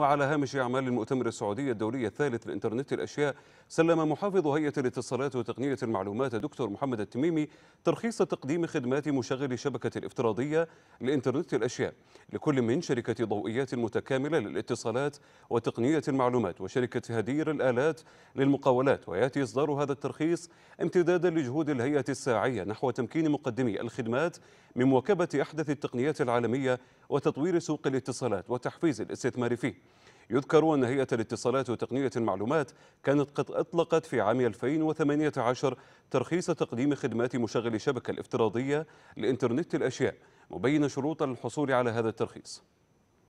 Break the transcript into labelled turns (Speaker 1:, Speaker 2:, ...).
Speaker 1: وعلى هامش أعمال المؤتمر السعودي الدولي الثالث لإنترنت الأشياء سلم محافظ هيئة الاتصالات وتقنية المعلومات دكتور محمد التميمي ترخيص تقديم خدمات مشغل الشبكة الافتراضية لإنترنت الأشياء لكل من شركة ضوئيات متكاملة للاتصالات وتقنية المعلومات وشركة هدير الآلات للمقاولات ويأتي إصدار هذا الترخيص امتدادا لجهود الهيئة الساعية نحو تمكين مقدمي الخدمات من مواكبة أحدث التقنيات العالمية وتطوير سوق الاتصالات وتحفيز الاستثمار فيه يذكر أن هيئة الاتصالات وتقنية المعلومات كانت قد أطلقت في عام 2018 ترخيص تقديم خدمات مشغل الشبكة الافتراضية لإنترنت الأشياء مبين شروط الحصول على هذا الترخيص